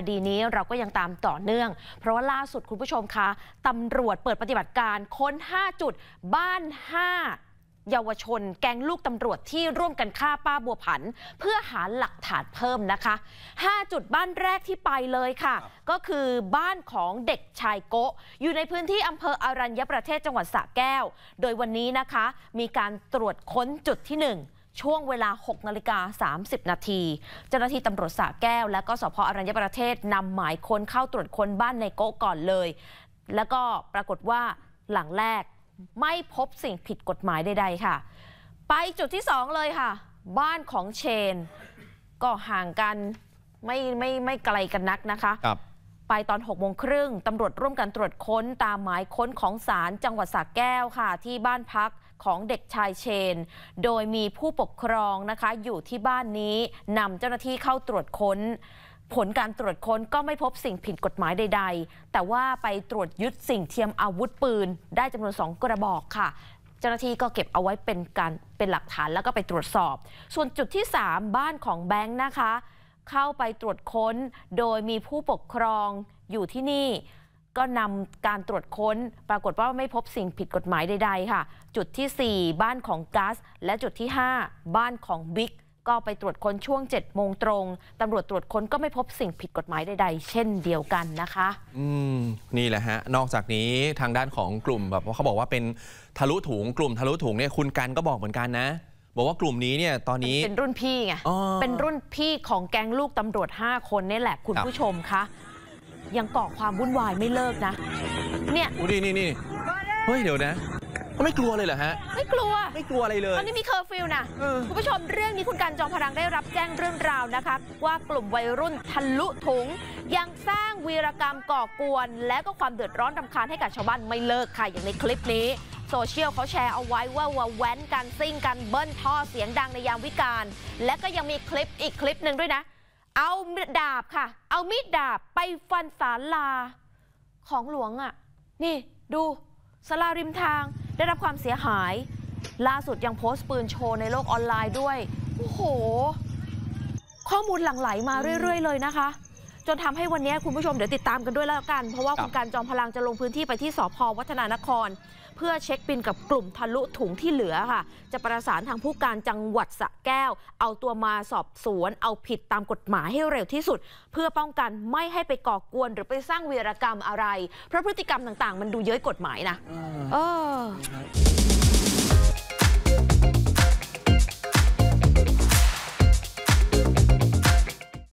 คดีนี้เราก็ยังตามต่อเนื่อง เพราะว่าล่าสุดคุณผู้ชมคะตำรวจเปิดปฏิบัติการค้น 5 จุด บ้าน 5 เยาวชนแก๊งลูกตำรวจที่ร่วมกันฆ่าป้าบัวผัน เพื่อหาหลักฐานเพิ่มนะคะ 5 จุดบ้านแรกที่ไปเลยค่ะ ก็คือบ้านของเด็กชายโกะอยู่ในพื้นที่อำเภออารัญญประเทศจังหวัดสระแก้ว โดยวันนี้นะคะมีการตรวจค้นจุดที่1ช่วงเวลา6นาฬิกา30 นาทีเจ้าหน้าที่ตำรวจสระแก้วและก็สพอรัญญประเทศนำหมายค้นเข้าตรวจค้นบ้านในโกก่อนเลย แล้วก็ปรากฏว่าหลังแรกไม่พบสิ่งผิดกฎหมายใด ๆค่ะ ไปจุดที่ 2 เลยค่ะ บ้านของเชนก็ห่างกันไม่ไม่ไม่ไกลกันนักนะคะคไปตอน6กโมงครึ่งตำรวจร่วมกันตรวจค้นตามหมายค้นของศาลจังหวัดสระแก้วค่ะ ที่บ้านพักของเด็กชายเชน โดยมีผู้ปกครองนะคะอยู่ที่บ้านนี้นำเจ้าหน้าที่เข้าตรวจค้น ผลการตรวจค้นก็ไม่พบสิ่งผิดกฎหมายใดๆ แต่ว่าไปตรวจยึดสิ่งเทียมอาวุธปืนได้จำนวนสองกระบอกค่ะ เจ้าหน้าที่ก็เก็บเอาไว้เป็นการเป็นหลักฐานแล้วก็ไปตรวจสอบ ส่วนจุดที่ 3 บ้านของแบงค์นะคะ เข้าไปตรวจค้นโดยมีผู้ปกครองอยู่ที่นี่ก็นำการตรวจค้นปรากฏว่าไม่พบสิ่งผิดกฎหมายใดๆค่ะ จุดที่ 4 บ้านของกัส และจุดที่5บ้านของบิ๊กก็ไปตรวจค้นช่วง7โมงตรงตำรวจตรวจค้นก็ไม่พบสิ่งผิดกฎหมายใดๆ เช่นเดียวกันนะคะ อืมนี่แหละฮะนอกจากนี้ทางด้านของกลุ่มแบบเขาบอกว่าเป็นทะลุถุงกลุ่มทะลุถุงเนี่ยคุณกันก็บอกเหมือนกันนะบอกว่ากลุ่มนี้เนี่ยตอนนี้เป็นรุ่นพี่ไง เป็นรุ่นพี่ของแก๊งลูกตำรวจ5คนนี่แหละ คุณผู้ชมคะยังก่อความวุ่นวายไม่เลิกนะ เนี่ยอุ้ยนี่นี่เฮ้ย เดี๋ยวนะ ไม่กลัวเลยเหรอฮะ ไม่กลัว ไม่กลัวอะไรเลย ตอนนี้มีเคอร์ฟิวนะ คุณผู้ชมเรื่องนี้คุณการจอมพลังได้รับแจ้งเรื่องราวนะคะว่ากลุ่มวัยรุ่นทะลุถุง ยังสร้างวีรกรรมก่อกวน และก็ความเดือดร้อนรำคาญให้กับชาวบ้านไม่เลิกค่ะอย่างในคลิปนี้ โซเชียลเขาแชร์เอาไว้ว่าว่าแว้นกันซิ่งกันเบิ้ลท่อเสียงดังในยามวิกาลและก็ยังมีคลิปอีกคลิปหนึ่งด้วยนะเอาดาบค่ะ เอามีดดาบไปฟันศาลาของหลวงอะ่ะ นี่ดูศาลาริมทางได้รับความเสียหาย ล่าสุดยังโพสต์ปืนโชว์ในโลกออนไลน์ด้วย โอ้โห ข้อมูลหลั่งไหลมาเรื่อยๆเลยนะคะจนทำให้วันนี้คุณผู้ชมเดี๋ยวติดตามกันด้วยแล้วกัน เพราะว่าคุณการจอมพลังจะลงพื้นที่ไปที่สพวัฒนานคร เพื่อเช็คบินกับกลุ่มทะลุถุงที่เหลือค่ะ จะประสานทางผู้การจังหวัดสะแก้ว เอาตัวมาสอบสวนเอาผิดตามกฎหมายให้เร็วที่สุด เพื่อป้องกันไม่ให้ไปก่อกวน หรือไปสร้างวีรกรรมอะไรเพราะพฤติกรรมต่างๆ มันดูเย้ยกฎหมายนะเออ